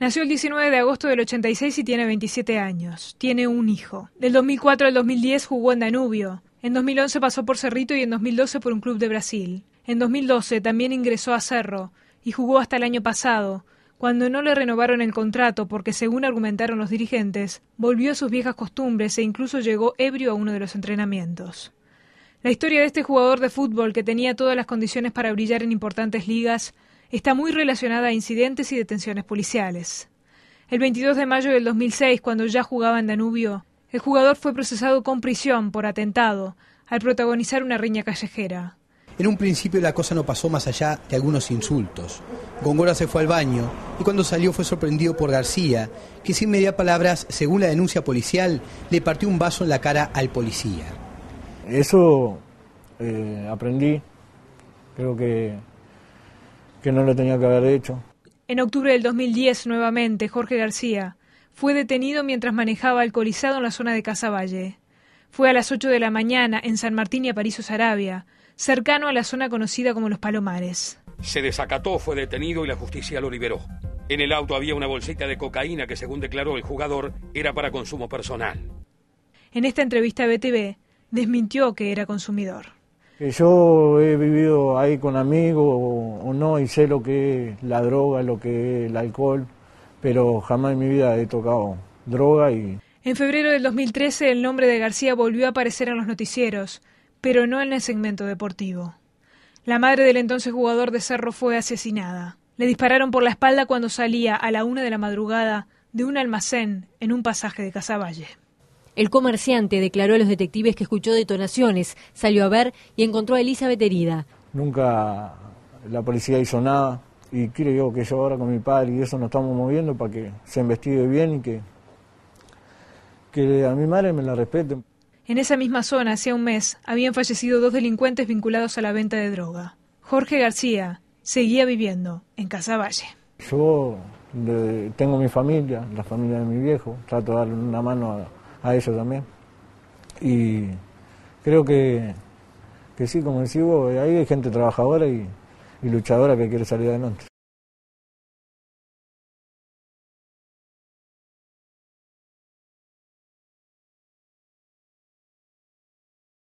Nació el 19 de agosto del 86 y tiene 27 años. Tiene un hijo. Del 2004 al 2010 jugó en Danubio. En 2011 pasó por Cerrito y en 2012 por un club de Brasil. En 2012 también ingresó a Cerro y jugó hasta el año pasado, cuando no le renovaron el contrato porque, según argumentaron los dirigentes, volvió a sus viejas costumbres e incluso llegó ebrio a uno de los entrenamientos. La historia de este jugador de fútbol que tenía todas las condiciones para brillar en importantes ligas está muy relacionada a incidentes y detenciones policiales. El 22 de mayo del 2006, cuando ya jugaba en Danubio, el jugador fue procesado con prisión por atentado al protagonizar una riña callejera. En un principio la cosa no pasó más allá de algunos insultos. Góngora se fue al baño y cuando salió fue sorprendido por García, que sin media palabras, según la denuncia policial, le partió un vaso en la cara al policía. Eso eh, aprendí, creo que que no lo tenía que haber hecho. En octubre del 2010, nuevamente, Jorge García fue detenido mientras manejaba alcoholizado en la zona de Casaballe. Fue a las 8 de la mañana en San Martín y Aparicio, Sarabia, cercano a la zona conocida como Los Palomares. Se desacató, fue detenido y la justicia lo liberó. En el auto había una bolsita de cocaína que, según declaró el jugador, era para consumo personal. En esta entrevista a BTV, desmintió que era consumidor. Yo he vivido ahí con amigos o, no y sé lo que es la droga, lo que es el alcohol, pero jamás en mi vida he tocado droga y... En febrero del 2013 el nombre de García volvió a aparecer en los noticieros, pero no en el segmento deportivo. La madre del entonces jugador de Cerro fue asesinada. Le dispararon por la espalda cuando salía a la una de la madrugada de un almacén en un pasaje de Casaballe. El comerciante declaró a los detectives que escuchó detonaciones, salió a ver y encontró a Elizabeth herida. Nunca la policía hizo nada y creo que yo ahora con mi padre y eso nos estamos moviendo para que se investigue bien y que, que a mi madre me la respeten. En esa misma zona, hacía un mes, habían fallecido dos delincuentes vinculados a la venta de droga. Jorge García seguía viviendo en Casavalle. Yo tengo mi familia, la familia de mi viejo, trato de darle una mano a a ellos también. Y creo que, que sí, como decís ahí hay gente trabajadora y luchadora que quiere salir adelante.